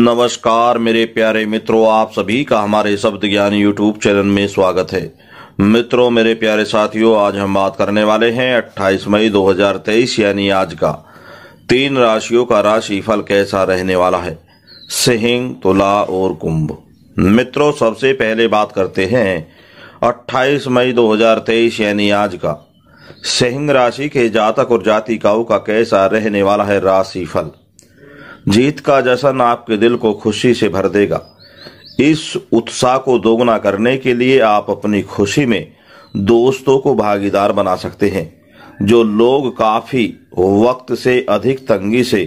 नमस्कार मेरे प्यारे मित्रों आप सभी का हमारे शब्द ज्ञान यूट्यूब चैनल में स्वागत है मित्रों मेरे प्यारे साथियों आज हम बात करने वाले हैं 28 मई 2023 यानी आज का तीन राशियों का राशिफल कैसा रहने वाला है सिंह तुला और कुंभ मित्रों सबसे पहले बात करते हैं 28 मई 2023 यानी आज का सिंह राशि के जातक और जातिकाओं का कैसा रहने वाला है राशिफल जीत का जश्न आपके दिल को खुशी से भर देगा इस उत्साह को दोगुना करने के लिए आप अपनी खुशी में दोस्तों को भागीदार बना सकते हैं जो लोग काफी वक्त से अधिक तंगी से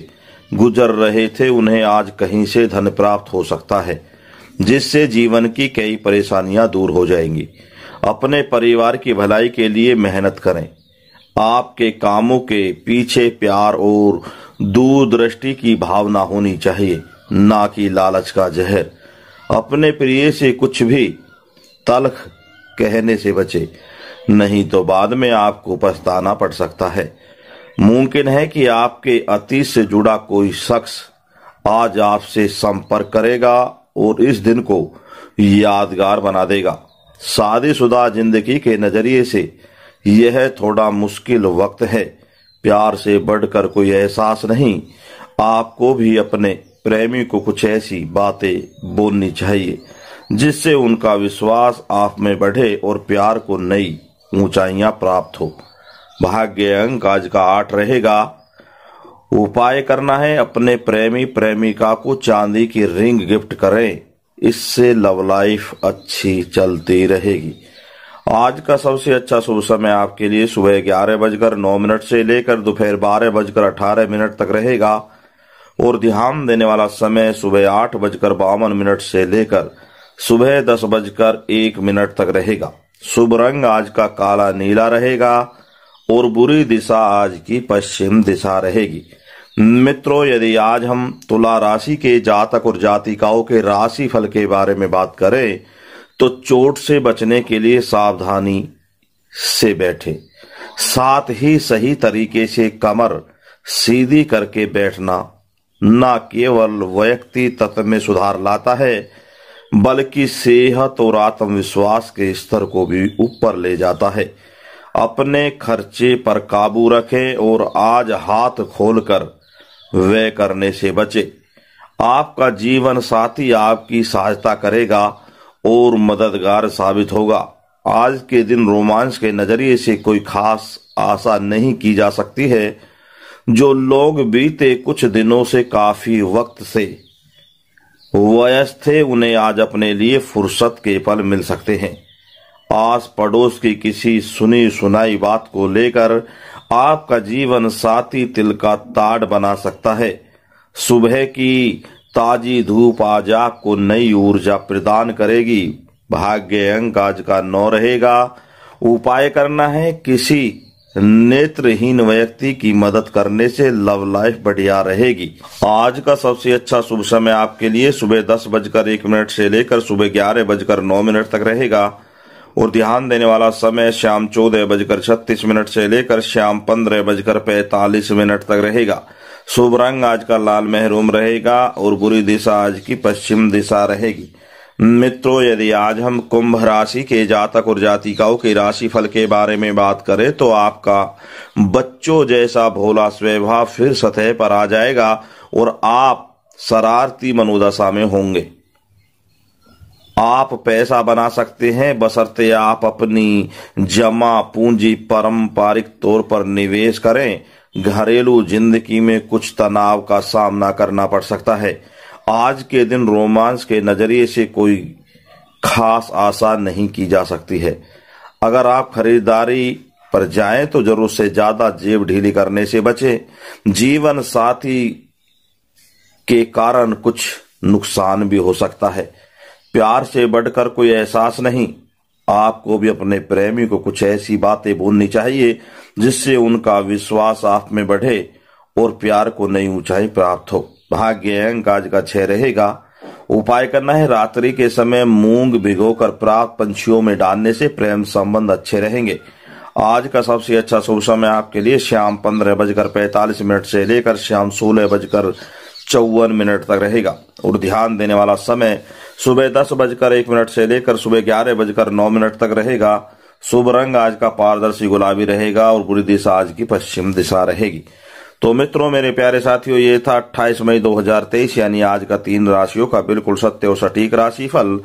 गुजर रहे थे उन्हें आज कहीं से धन प्राप्त हो सकता है जिससे जीवन की कई परेशानियां दूर हो जाएंगी अपने परिवार की भलाई के लिए मेहनत करें आपके कामों के पीछे प्यार और दूरदृष्टि की भावना होनी चाहिए ना कि लालच का जहर अपने प्रिय से कुछ भी तलख कहने से बचे नहीं तो बाद में आपको पछताना पड़ सकता है मुमकिन है कि आपके अतीत से जुड़ा कोई शख्स आज आपसे संपर्क करेगा और इस दिन को यादगार बना देगा शादीशुदा जिंदगी के नजरिए से यह थोड़ा मुश्किल वक्त है प्यार से बढ़कर कोई एहसास नहीं आपको भी अपने प्रेमी को कुछ ऐसी बातें बोलनी चाहिए जिससे उनका विश्वास आप में बढ़े और प्यार को नई ऊंचाइयां प्राप्त हो भाग्य अंक आज का आठ रहेगा उपाय करना है अपने प्रेमी प्रेमिका को चांदी की रिंग गिफ्ट करें इससे लव लाइफ अच्छी चलती रहेगी आज का सबसे अच्छा शुभ समय आपके लिए सुबह ग्यारह बजकर नौ मिनट से लेकर दोपहर बारह बजकर अठारह मिनट तक रहेगा और ध्यान देने वाला समय सुबह आठ बजकर बावन मिनट से लेकर सुबह दस बजकर एक मिनट तक रहेगा शुभ रंग आज का काला नीला रहेगा और बुरी दिशा आज की पश्चिम दिशा रहेगी मित्रों यदि आज हम तुला राशि के जातक और जातिकाओं के राशि फल के बारे में बात करें तो चोट से बचने के लिए सावधानी से बैठे साथ ही सही तरीके से कमर सीधी करके बैठना न केवल व्यक्ति तत्व में सुधार लाता है बल्कि सेहत और आत्मविश्वास के स्तर को भी ऊपर ले जाता है अपने खर्चे पर काबू रखें और आज हाथ खोलकर व्यय करने से बचे आपका जीवन साथी आपकी सहायता करेगा और मददगार साबित होगा आज के दिन रोमांस के नजरिए से कोई खास आशा नहीं की जा सकती है जो लोग बीते कुछ दिनों से काफी वक्त से वयस्थ थे उन्हें आज अपने लिए फुर्सत के पल मिल सकते हैं आस पड़ोस की किसी सुनी सुनाई बात को लेकर आपका जीवन साथी तिल का ताड़ बना सकता है सुबह की ताजी धूप आज आपको नई ऊर्जा प्रदान करेगी भाग्य अंक आज का नौ रहेगा उपाय करना है किसी नेत्रहीन व्यक्ति की मदद करने से लव लाइफ बढ़िया रहेगी आज का सबसे अच्छा शुभ समय आपके लिए सुबह दस बजकर एक मिनट से लेकर सुबह ग्यारह बजकर नौ मिनट तक रहेगा और ध्यान देने वाला समय शाम चौदह बजकर छत्तीस मिनट से लेकर शाम पंद्रह बजकर पैतालीस मिनट तक रहेगा शुभ रंग आज का लाल महरूम रहेगा और बुरी दिशा आज की पश्चिम दिशा रहेगी मित्रों यदि आज हम कुंभ राशि के जातक और जातिकाओं के राशि फल के बारे में बात करें तो आपका बच्चों जैसा भोला स्वभाव फिर सतह पर आ जाएगा और आप शरारती मनोदशा में होंगे आप पैसा बना सकते हैं बसरते आप अपनी जमा पूंजी पारंपरिक तौर पर निवेश करें घरेलू जिंदगी में कुछ तनाव का सामना करना पड़ सकता है आज के दिन रोमांस के नज़रिए से कोई खास आशा नहीं की जा सकती है अगर आप खरीदारी पर जाएं तो जरूर से ज़्यादा जेब ढीली करने से बचें जीवन साथी के कारण कुछ नुकसान भी हो सकता है प्यार से बढ़कर कोई एहसास नहीं आपको भी अपने प्रेमी को कुछ ऐसी बातें बोलनी चाहिए जिससे उनका विश्वास आप में बढ़े और प्यार को नई ऊंचाई प्राप्त हो भाग्य अंक आज का छह रहेगा उपाय करना है रात्रि के समय मूंग भिगोकर प्राप्त पंछियों में डालने से प्रेम संबंध अच्छे रहेंगे आज का सबसे अच्छा शुभ समय आपके लिए शाम पंद्रह बजकर पैतालीस मिनट से लेकर शाम सोलह बजकर चौवन मिनट तक रहेगा और ध्यान देने वाला समय सुबह दस बजकर एक मिनट से लेकर सुबह ग्यारह बजकर नौ मिनट तक रहेगा शुभ रंग आज का पारदर्शी गुलाबी रहेगा और पूरी दिशा आज की पश्चिम दिशा रहेगी तो मित्रों मेरे प्यारे साथियों ये था 28 मई 2023 यानी आज का तीन राशियों का बिल्कुल सत्य और सटीक राशि फल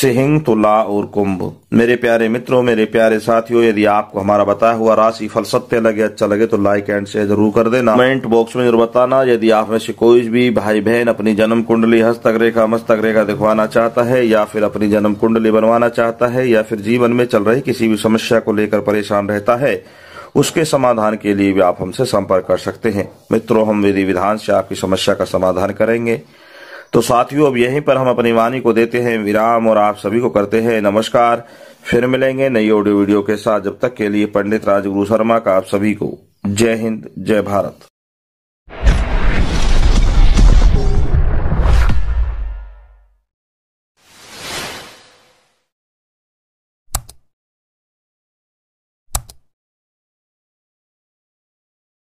सिंह तुला और कुंभ मेरे प्यारे मित्रों मेरे प्यारे साथियों यदि आपको हमारा बताया हुआ फल सत्य लगे अच्छा लगे तो लाइक एंड शेयर जरूर कर देना कमेंट बॉक्स में जरूर बताना यदि आप में से कोई भी भाई बहन अपनी जन्म कुंडली हस्तक रेखा मस्तक रेखा दिखवाना चाहता है या फिर अपनी जन्म कुंडली बनवाना चाहता है या फिर जीवन में चल रही किसी भी समस्या को लेकर परेशान रहता है उसके समाधान के लिए भी आप हमसे संपर्क कर सकते हैं मित्रों हम विधि विधान से आपकी समस्या का समाधान करेंगे तो साथियों अब यहीं पर हम अपनी वाणी को देते हैं विराम और आप सभी को करते हैं नमस्कार फिर मिलेंगे नई ऑडियो वीडियो के साथ जब तक के लिए पंडित राजगुरु शर्मा का आप सभी को जय हिंद जय भारत